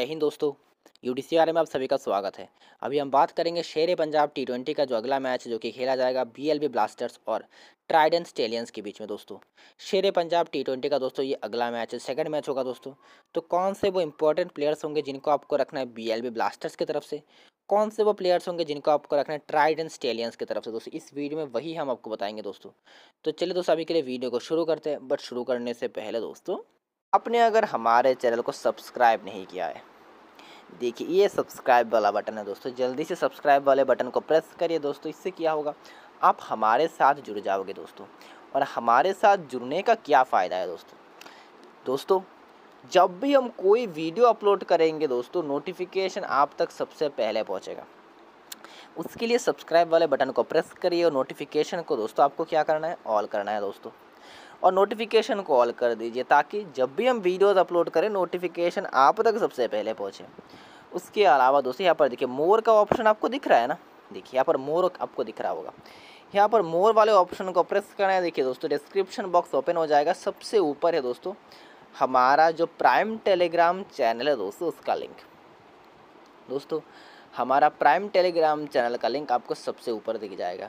जय हिंद दोस्तों U D C में आप सभी का स्वागत है अभी हम बात करेंगे शेर पंजाब टी ट्वेंटी का जो अगला मैच है जो कि खेला जाएगा बी एल बी ब्लास्टर्स और ट्राइडेंट स्टेलियंस के बीच में दोस्तों शेर पंजाब टी ट्वेंटी का दोस्तों ये अगला मैच है सेकंड मैच होगा दोस्तों तो कौन से वो इंपॉर्टेंट प्लेयर्स होंगे जिनको आपको रखना है बी एल बी ब्लास्टर्स की तरफ से कौन से वो प्लेयर्स होंगे जिनको आपको रखना है ट्राइडेंट स्टेलियंस की तरफ से दोस्तों इस वीडियो में वही हम आपको बताएंगे दोस्तों तो चलिए दोस्तों अभी के लिए वीडियो को शुरू करते हैं बट शुरू करने से पहले दोस्तों आपने अगर हमारे चैनल को सब्सक्राइब नहीं किया है देखिए ये सब्सक्राइब वाला बटन है दोस्तों जल्दी से सब्सक्राइब वाले बटन को प्रेस करिए दोस्तों इससे क्या होगा आप हमारे साथ जुड़ जाओगे दोस्तों और हमारे साथ जुड़ने का क्या फ़ायदा है दोस्तों दोस्तों जब भी हम कोई वीडियो अपलोड करेंगे दोस्तों नोटिफिकेशन आप तक सबसे पहले पहुंचेगा उसके लिए सब्सक्राइब वाले बटन को प्रेस करिए और नोटिफिकेशन को दोस्तों आपको क्या करना है ऑल करना है दोस्तों और नोटिफिकेशन को ऑल कर दीजिए ताकि जब भी हम वीडियोस अपलोड करें नोटिफिकेशन आप तक सबसे पहले पहुँचे उसके अलावा दोस्तों यहाँ पर देखिए मोर का ऑप्शन आपको दिख रहा है ना देखिए यहाँ पर मोर आपको दिख रहा होगा यहाँ पर मोर वाले ऑप्शन को प्रेस करना है देखिए दोस्तों डिस्क्रिप्शन बॉक्स ओपन हो जाएगा सबसे ऊपर है दोस्तों हमारा जो प्राइम टेलीग्राम चैनल है दोस्तों उसका लिंक दोस्तों हमारा प्राइम टेलीग्राम चैनल का लिंक आपको सबसे ऊपर दिख जाएगा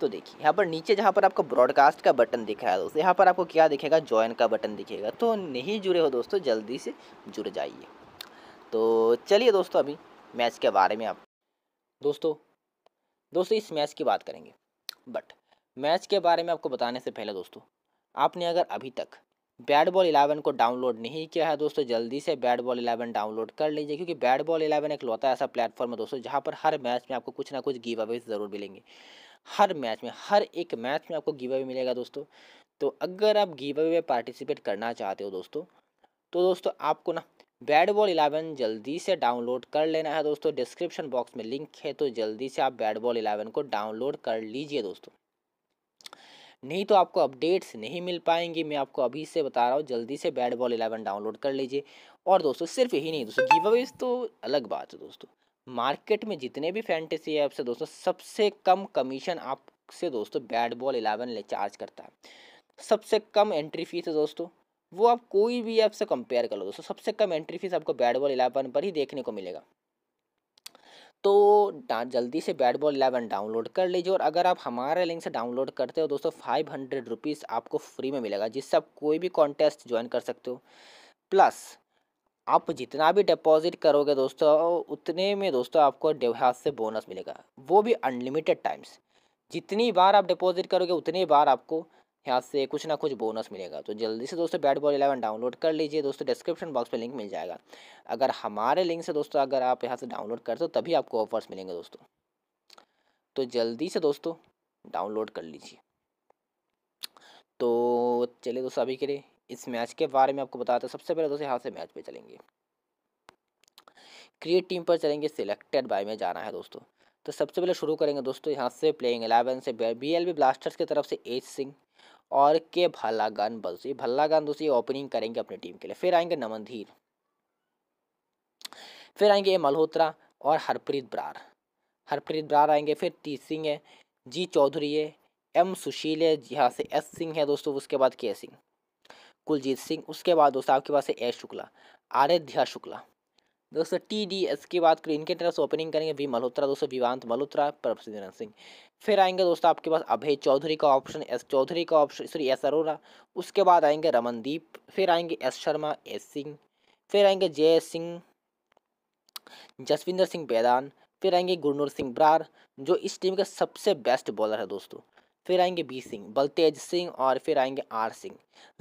तो देखिए यहाँ पर नीचे जहाँ पर आपको ब्रॉडकास्ट का बटन दिख रहा है दोस्तों यहाँ पर आपको क्या दिखेगा ज्वाइन का बटन दिखेगा तो नहीं जुड़े हो दोस्तों जल्दी से जुड़ जाइए तो चलिए दोस्तों अभी मैच के बारे में आप दोस्तों दोस्तों इस मैच की बात करेंगे बट मैच के बारे में आपको बताने से पहले दोस्तों आपने अगर अभी तक बैट बॉल इलेवन को डाउनलोड नहीं किया है दोस्तों जल्दी से बैट बॉल इलेवन डाउनलोड कर लीजिए क्योंकि बैट बॉल इलेवन एक लौता ऐसा प्लेटफॉर्म है दोस्तों जहाँ पर हर मैच में आपको कुछ ना कुछ गिव अवेज ज़रूर मिलेंगे हर मैच में हर एक मैच में आपको गिव अवे मिलेगा दोस्तों तो अगर आप गिव अवे में पार्टिसिपेट करना चाहते हो दोस्तों तो दोस्तों आपको ना बैट बॉल इलेवन जल्दी से डाउनलोड कर लेना है दोस्तों डिस्क्रिप्शन बॉक्स में लिंक है तो जल्दी से आप बैट बॉल इलेवन को डाउनलोड कर लीजिए दोस्तों नहीं तो आपको अपडेट्स नहीं मिल पाएंगी मैं आपको अभी से बता रहा हूँ जल्दी से बैट बॉल इलेवन डाउनलोड कर लीजिए और दोस्तों सिर्फ यही नहीं दोस्तों गिव अवेज तो अलग बात है दोस्तों मार्केट में जितने भी फैंटेसी ऐप्स है दोस्तों सबसे कम कमीशन आपसे दोस्तों बैट बॉल इलेवन ले चार्ज करता है सबसे कम एंट्री फीस है दोस्तों वो आप कोई भी ऐप से कंपेयर कर लो दोस्तों सबसे कम एंट्री फीस आपको बैट बॉल इलेवन पर ही देखने को मिलेगा तो जल्दी से बैट बॉल इलेवन डाउनलोड कर लीजिए और अगर आप हमारे लिंक से डाउनलोड करते हो दोस्तों फाइव हंड्रेड रुपीज़ आपको फ्री में मिलेगा जिससे आप कोई भी कॉन्टेस्ट ज्वाइन कर सकते हो प्लस आप जितना भी डिपॉजिट करोगे दोस्तों उतने में दोस्तों आपको डेहास से बोनस मिलेगा वो भी अनलिमिटेड टाइम्स जितनी बार आप डिपॉजिट करोगे उतनी बार आपको यहाँ से कुछ ना कुछ बोनस मिलेगा तो जल्दी से दोस्तों बैट बॉल इलेवन डाउनलोड कर लीजिए दोस्तों डिस्क्रिप्शन बॉक्स में लिंक मिल जाएगा अगर हमारे लिंक से दोस्तों अगर आप यहाँ से डाउनलोड करते हो तभी आपको ऑफर्स मिलेंगे दोस्तों तो जल्दी से दोस्तों डाउनलोड कर लीजिए तो चलिए दोस्तों अभी के लिए इस मैच के बारे में आपको बताते हैं सबसे पहले दोस्तों यहाँ से मैच पे चलेंगे क्रिएट टीम पर चलेंगे सिलेक्टेड बाय में जाना है दोस्तों तो सबसे पहले शुरू करेंगे दोस्तों यहाँ से प्लेइंग एलेवन से बी एल बी ब्लास्टर्स की तरफ से एज सिंह और के गन बल्सी भल्लागान दोस्तों ये ओपनिंग करेंगे अपनी टीम के लिए फिर आएंगे नमनधीर फिर आएंगे ए मल्होत्रा और हरप्रीत ब्रार हरप्रीत ब्रार आएंगे फिर टी सिंह है जी चौधरी है एम सुशील है यहाँ से एस सिंह है दोस्तों उसके बाद के सिंह कुलजीत सिंह उसके बाद दोस्तों आपके पास है ए शुक्ला आराध्या शुक्ला दोस्तों टी डी एस की बात करें इनके तरफ से ओपनिंग करेंगे वी मल्होत्रा दोस्तों विवांत मल्होत्रा प्रभसिंदर सिंह फिर आएंगे दोस्तों आपके पास अभय चौधरी का ऑप्शन एस चौधरी का ऑप्शन सॉरी एस अरोरा उसके बाद आएंगे रमनदीप फिर आएंगे एस शर्मा एस सिंह फिर आएंगे जय सिंह जसविंदर सिंह बैदान फिर आएंगे गुरनूर सिंह ब्रार जो इस टीम के सबसे बेस्ट बॉलर है दोस्तों फिर आएंगे बी सिंह बलतेज सिंह और फिर आएंगे आर सिंह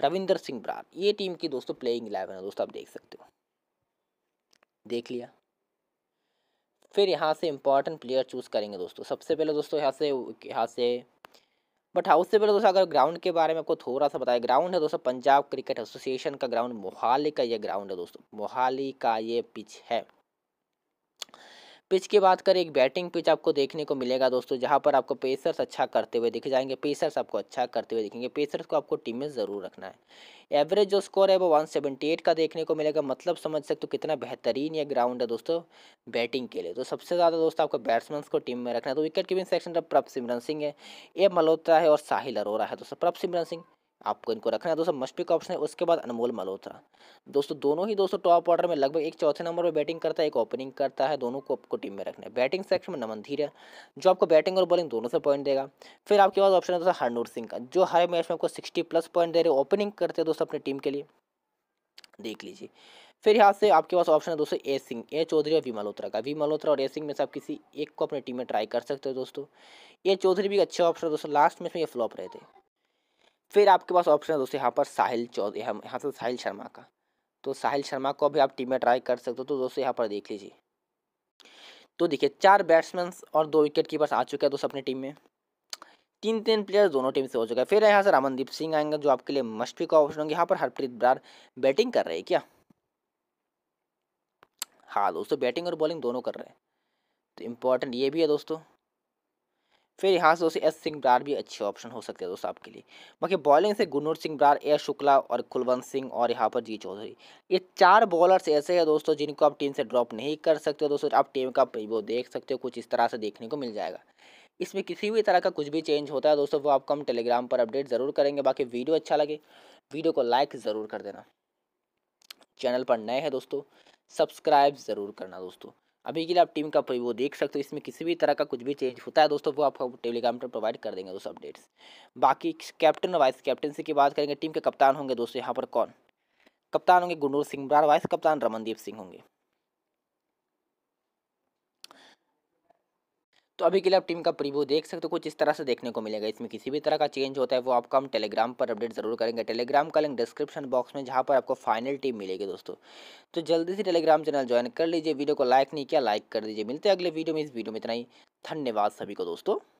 रविंदर सिंह ब्रार ये टीम की दोस्तों प्लेइंग इलेवन है दोस्तों आप देख सकते हो देख लिया फिर यहाँ से इंपॉर्टेंट प्लेयर चूज़ करेंगे दोस्तों सबसे पहले दोस्तों यहाँ से यहाँ से बट हाउस से पहले दोस्तों अगर ग्राउंड के बारे में आपको थोड़ा सा बताया ग्राउंड है दोस्तों पंजाब क्रिकेट एसोसिएशन का ग्राउंड मोहाली का ये ग्राउंड है दोस्तों मोहाली का ये पिच है पिच की बात करें एक बैटिंग पिच आपको देखने को मिलेगा दोस्तों जहाँ पर आपको पेसर्स अच्छा करते हुए दिखे जाएंगे पेसर्स आपको अच्छा करते हुए दिखेंगे पेसर्स को आपको टीम में ज़रूर रखना है एवरेज जो स्कोर है वो 178 का देखने को मिलेगा मतलब समझ सकते हो कितना बेहतरीन ये ग्राउंड है दोस्तों बैटिंग के लिए तो सबसे ज़्यादा दोस्तों आपको बैट्समैन को टीम में रखना है तो विकेट कीपिंग सेक्शन प्रभ सिमरन सिंह है ए मल्होत्रा है और साहिल अरोरा है दोस्तों प्रभ सिमरन सिंह आपको इनको रखना है दोस्तों मस्टवी ऑप्शन है उसके बाद अनमोल मल्होत्रा दोस्तों दोनों ही दोस्तों टॉप ऑर्डर में लगभग एक चौथे नंबर पर बैटिंग करता है एक ओपनिंग करता है दोनों को आपको टीम में रखना है बैटिंग सेक्शन में नमन धीरे है जो आपको बैटिंग और बॉलिंग दोनों से पॉइंट देगा फिर आपके पास ऑप्शन है दोस्तों हरनूर सिंह का जो हर मैच में आपको सिक्सटी प्लस पॉइंट दे रहे ओपनिंग करते हैं दोस्तों अपनी टीम के लिए देख लीजिए फिर यहाँ से आपके पास ऑप्शन है दोस्तों ए सिंह ए चौधरी और वी मल्होत्रा का वी मल्होत्रा और ए सिंह में से आप किसी एक को अपनी टीम में ट्राई कर सकते हो दोस्तों ए चौधरी भी एक अच्छा ऑप्शन है दोस्तों लास्ट मैच में ये फ्लॉप रहे थे फिर आपके पास ऑप्शन है दोस्तों यहाँ पर साहिल चौधरी हम यहाँ से साहिल शर्मा का तो साहिल शर्मा को भी आप टीम में ट्राई कर सकते हो तो दोस्तों यहाँ पर देख लीजिए तो देखिए चार बैट्समैन और दो विकेट कीपर्स आ चुके हैं दोस्तों अपनी टीम में तीन तीन प्लेयर दोनों टीम से हो चुका है फिर यहाँ से रामनदीप सिंह आएंगे जो आपके लिए मस्ट भी का ऑप्शन होंगे यहाँ पर हरप्रीत बरार बैटिंग कर रहे हैं क्या हाँ दोस्तों बैटिंग और बॉलिंग दोनों कर रहे हैं तो इम्पोर्टेंट ये भी है दोस्तों फिर यहाँ से दोस्तों एस सिंह ब्रार भी अच्छे ऑप्शन हो सकते हैं दोस्तों आपके लिए बाकी बॉलिंग से गुनूर सिंह ब्रार ए शुक्ला और कुलवंत सिंह और यहाँ पर जी चौधरी ये चार बॉलर्स ऐसे हैं दोस्तों जिनको आप टीम से ड्रॉप नहीं कर सकते हो दोस्तों आप टीम का वो देख सकते हो कुछ इस तरह से देखने को मिल जाएगा इसमें किसी भी तरह का कुछ भी चेंज होता है दोस्तों वो आपको हम टेलीग्राम पर अपडेट ज़रूर करेंगे बाकी वीडियो अच्छा लगे वीडियो को लाइक ज़रूर कर देना चैनल पर नए हैं दोस्तों सब्सक्राइब ज़रूर करना दोस्तों अभी के लिए आप टीम का वो देख सकते हो इसमें किसी भी तरह का कुछ भी चेंज होता है दोस्तों वो आपको टेलीग्राम पर प्रोवाइड कर देंगे दोस्तों अपडेट्स बाकी कैप्टन वाइस कैप्टनसी की बात करेंगे टीम के कप्तान होंगे दोस्तों यहाँ पर कौन कप्तान होंगे गुंडूर सिंह बरार वाइस कप्तान रमनदीप सिंह होंगे तो अभी के लिए आप टीम का प्रीव्यू देख सकते हो कुछ इस तरह से देखने को मिलेगा इसमें किसी भी तरह का चेंज होता है वो आपका हम टेलीग्राम पर अपडेट ज़रूर करेंगे टेलीग्राम का लिंक डिस्क्रिप्शन बॉक्स में जहाँ पर आपको फाइनल टीम मिलेगी दोस्तों तो जल्दी से टेलीग्राम चैनल ज्वाइन कर लीजिए वीडियो को लाइक नहीं किया लाइक कर दीजिए मिलते हैं अगले वीडियो में इस वीडियो में इतना ही धन्यवाद सभी को दोस्तों